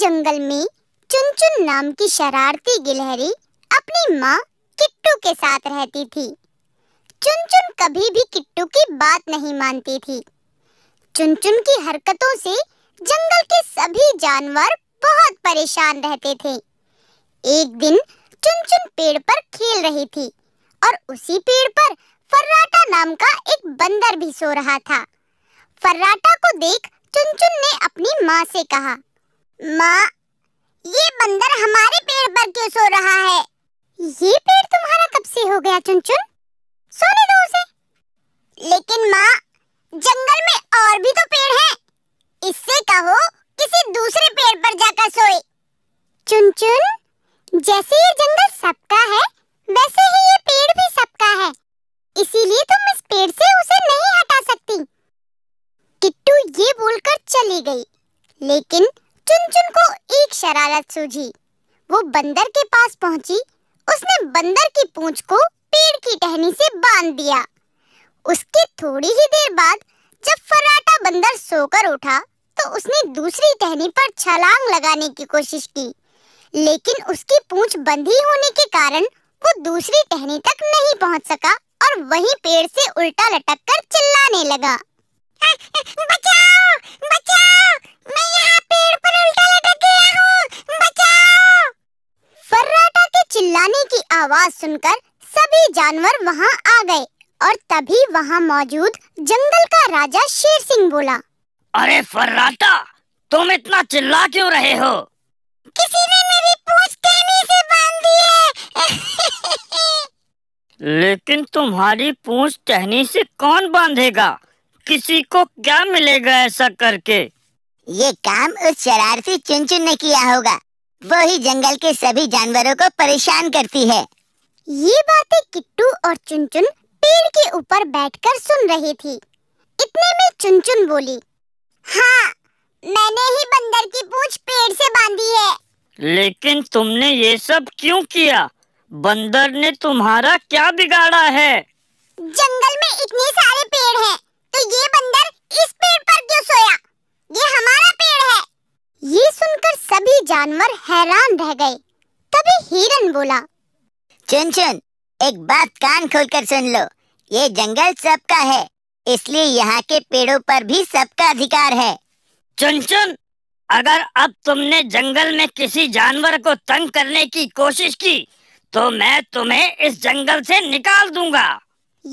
जंगल में चुन चुन नाम की शरारती गिलहरी अपनी माँ किट्टू के साथ रहती थी चुन चुन कभी भी किट्टू की बात नहीं मानती थी चुन चुन की हरकतों से जंगल के सभी जानवर बहुत परेशान रहते थे एक दिन चुन चुन पेड़ पर खेल रही थी और उसी पेड़ पर फर्राटा नाम का एक बंदर भी सो रहा था फर्राटा को देख चुन चुन ने अपनी माँ से कहा माँ ये बंदर हमारे पेड़ पर क्यों सो रहा है ये पेड़ तुम्हारा कब से हो गया चुन चुन सोने दो उसे लेकिन माँ जंगल में और भी तो पेड़ हैं इससे कहो किसी दूसरे पेड़ पर जाकर सोए चुन चुन जैसे ये जंगल सबका है वैसे ही ये पेड़ भी सबका है इसीलिए तुम इस पेड़ से उसे नहीं हटा सकती किट्टू ये बोलकर चली गई लेकिन गलत सूझी वो बंदर के पास पहुंची उसने बंदर की पूंछ को पेड़ की टहनी से बांध दिया उसके थोड़ी ही देर बाद जब फराटा बंदर सोकर उठा तो उसने दूसरी टहनी पर छलांग लगाने की कोशिश की लेकिन उसकी पूंछ बंधी होने के कारण वो दूसरी टहनी तक नहीं पहुंच सका और वहीं पेड़ से उल्टा लटक कर चिल्लाने लगा चिल्लाने की आवाज सुनकर सभी जानवर वहां आ गए और तभी वहां मौजूद जंगल का राजा शेर सिंह बोला अरे फर्राटा तुम इतना चिल्ला क्यों रहे हो किसी ने मेरी पूछ कहने से बांध दी है लेकिन तुम्हारी पूछ टहनी से कौन बांधेगा किसी को क्या मिलेगा ऐसा करके ये काम उस शरारती चुनचुन ने किया होगा वो ही जंगल के सभी जानवरों को परेशान करती है ये बातें किट्टू और चुनचुन पेड़ के ऊपर बैठकर सुन रही थी इतने में चुनचुन बोली हाँ मैंने ही बंदर की पूछ पेड़ से बांधी है लेकिन तुमने ये सब क्यों किया बंदर ने तुम्हारा क्या बिगाड़ा है जंगल में इतने सारे पेड़ हैं तो ये बंदर इस पेड़ पर क्यों सोया ये हमारा पेड़ है ये सुनकर सभी जानवर हैरान रह गए तभी हिरन बोला चुन चुन एक बात कान खोलकर सुन लो ये जंगल सबका है इसलिए यहाँ के पेड़ों पर भी सबका अधिकार है चुन चुन अगर अब तुमने जंगल में किसी जानवर को तंग करने की कोशिश की तो मैं तुम्हें इस जंगल से निकाल दूंगा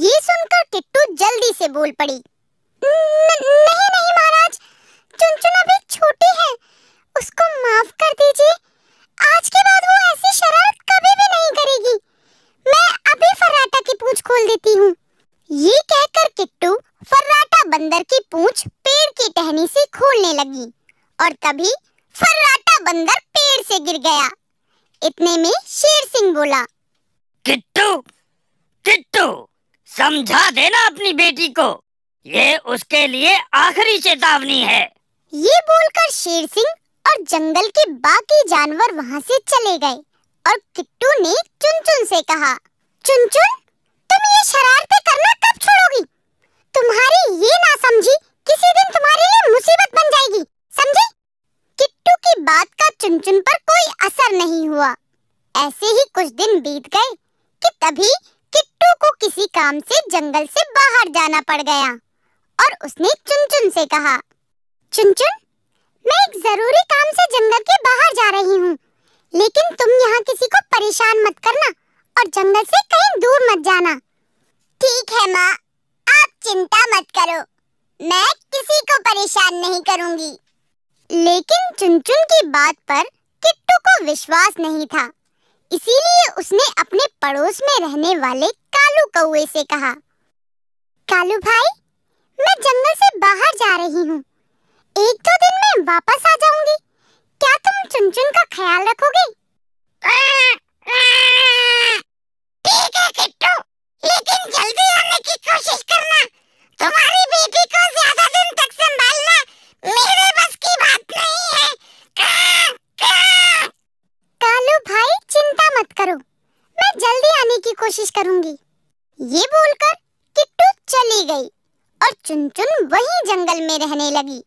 ये सुनकर टिट्टू जल्दी से बोल पड़ी नहीं नहीं महाराज चुनचुन अभी छोटी है उसको माफ कर दीजिए आज के बाद वो ऐसी शरारत कभी भी नहीं करेगी मैं अभी फर्राटा की पूंछ खोल देती हूँ ये कहकर किट्टू फर्राटा बंदर की पूंछ पेड़ की टहनी से खोलने लगी और तभी फर्राटा बंदर पेड़ से गिर गया इतने में शेर सिंह बोला किट्टू किट्टू समझा देना अपनी बेटी को ये उसके लिए आखिरी चेतावनी है ये बोलकर शेर सिंह और जंगल के बाकी जानवर वहाँ से चले गए और किट्टू ने चुनचुन से कहा चुन तुम ये शरारते करना कब छोड़ोगी तुम्हारी ये ना समझी किसी दिन तुम्हारे लिए मुसीबत बन जाएगी समझी किट्टू की बात का चुनचुन पर कोई असर नहीं हुआ ऐसे ही कुछ दिन बीत गए कि तभी किट्टू को किसी काम से जंगल से बाहर जाना पड़ गया और उसने चुनचुन से कहा चुनचुन मैं एक जरूरी काम से जंगल के बाहर जा रही हूँ लेकिन तुम यहाँ किसी को परेशान मत करना और जंगल से कहीं दूर मत जाना ठीक है माँ आप चिंता मत करो मैं किसी को परेशान नहीं करूँगी लेकिन चुनचुन की बात पर किट्टू को विश्वास नहीं था इसीलिए उसने अपने पड़ोस में रहने वाले कालू कौए से कहा कालू भाई जंगल से बाहर जा रही हूँ एक दो दिन में वापस आ जाऊंगी क्या तुम चुनचुन का ख्याल रखोगी ठीक है किट्टू लेकिन जल्दी आने की कोशिश करना तुम्हारी जंगल में रहने लगी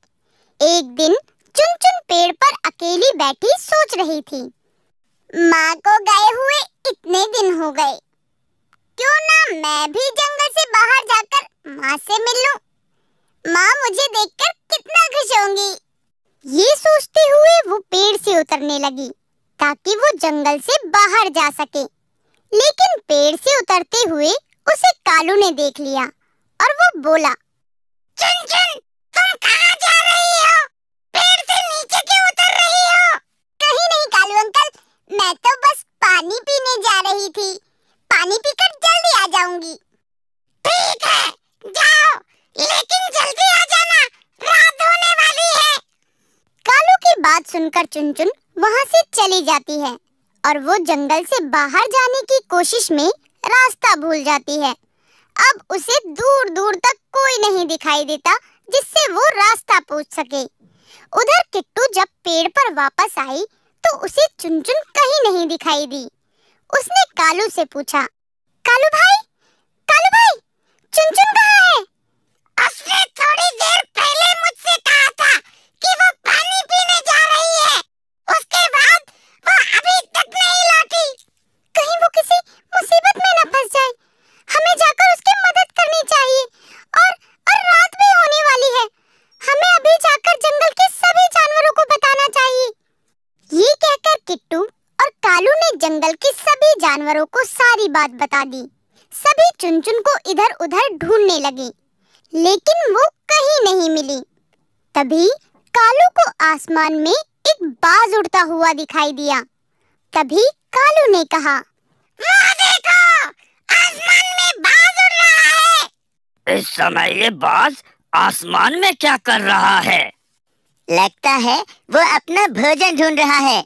एक दिन चुन चुन पेड़ पर अकेली बैठी सोच रही थी माँ को गए हुए इतने दिन हो गए क्यों ना मैं भी जंगल से बाहर जाकर माँ से मिल लूं माँ मुझे देखकर कितना खुश होंगी ये सोचते हुए वो पेड़ से उतरने लगी ताकि वो जंगल से बाहर जा सके लेकिन पेड़ से उतरते हुए उसे कालू ने देख लिया और वो बोला तुम कहाँ जा रही हो पेड़ मैं तो बस पानी पीने जा रही थी पानी जल्दी आ ठीक है जाओ लेकिन जल्दी होने वाली है की बात सुनकर चुनचुन वहाँ से चली जाती है और वो जंगल से बाहर जाने की कोशिश में रास्ता भूल जाती है अब उसे दूर दूर तक कोई नहीं दिखाई देता जिससे वो रास्ता पूछ सके उधर किट्टू जब पेड़ पर वापस आई तो उसे चुनचुन कहीं नहीं दिखाई दी उसने कालू से पूछा कालू भाई कालू भाई चुनचुन कहाँ है उसने थोड़ी देर पहले बात बता दी सभी चुनचुन को इधर उधर ढूंढने लगी लेकिन वो कहीं नहीं मिली तभी कालू को आसमान में एक बाज उड़ता हुआ दिखाई दिया तभी कालू ने कहा देखो आसमान में बाज उड़ रहा है इस समय ये बाज आसमान में क्या कर रहा है लगता है वो अपना भोजन ढूंढ रहा है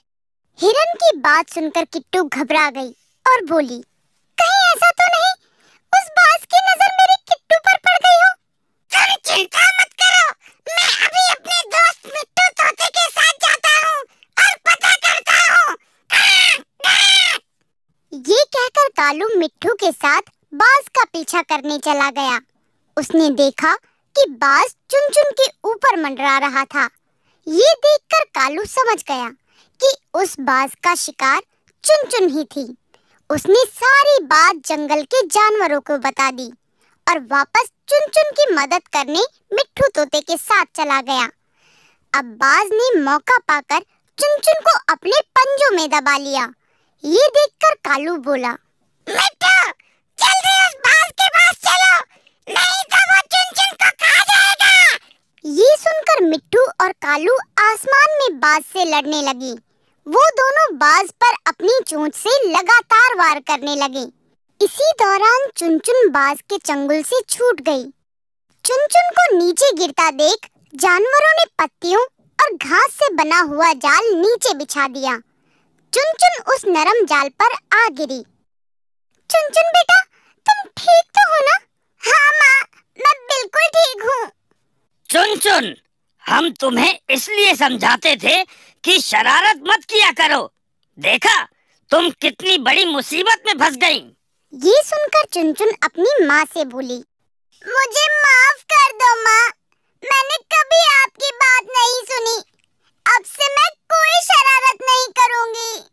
हिरन की बात सुनकर किट्टू घबरा गई और बोली कहीं ऐसा तो नहीं उस बास की नजर मेरे किट्टू पर पड़ गई हो तुम चिंता मत करो मैं अभी अपने दोस्त मिट्टू तोते के साथ जाता हूँ और पता करता हूँ ये कहकर कालू मिट्टू के साथ बाज का पीछा करने चला गया उसने देखा कि बाज चुन चुन के ऊपर मंडरा रहा था ये देखकर कालू समझ गया कि उस बाज का शिकार चुन चुन ही थी उसने सारी बात जंगल के जानवरों को बता दी और वापस चुन चुन की मदद करने मिट्ठू तोते के साथ चला गया अब्बास ने मौका पाकर चुन चुन को अपने पंजों में दबा लिया ये देखकर कालू बोला मिट्टू जल्दी उस बाज के पास चलो नहीं तो वो चुन चुन को खा जाएगा ये सुनकर मिट्ठू और कालू आसमान में बाज से लड़ने लगी वो दोनों बाज पर अपनी चोंच से लगातार वार करने लगे इसी दौरान चुनचुन बाज के चंगुल से छूट गई चुनचुन को नीचे गिरता देख जानवरों ने पत्तियों और घास से बना हुआ जाल नीचे बिछा दिया चुनचुन उस नरम जाल पर आ गिरी चुनचुन बेटा तुम ठीक तो हो ना हाँ माँ मैं बिल्कुल ठीक हूँ चुनचुन हम तुम्हें इसलिए समझाते थे कि शरारत मत किया करो देखा तुम कितनी बड़ी मुसीबत में फंस गयी ये सुनकर चुनचुन अपनी माँ से बोली मुझे माफ कर दो माँ मैंने कभी आपकी बात नहीं सुनी अब से मैं कोई शरारत नहीं करूँगी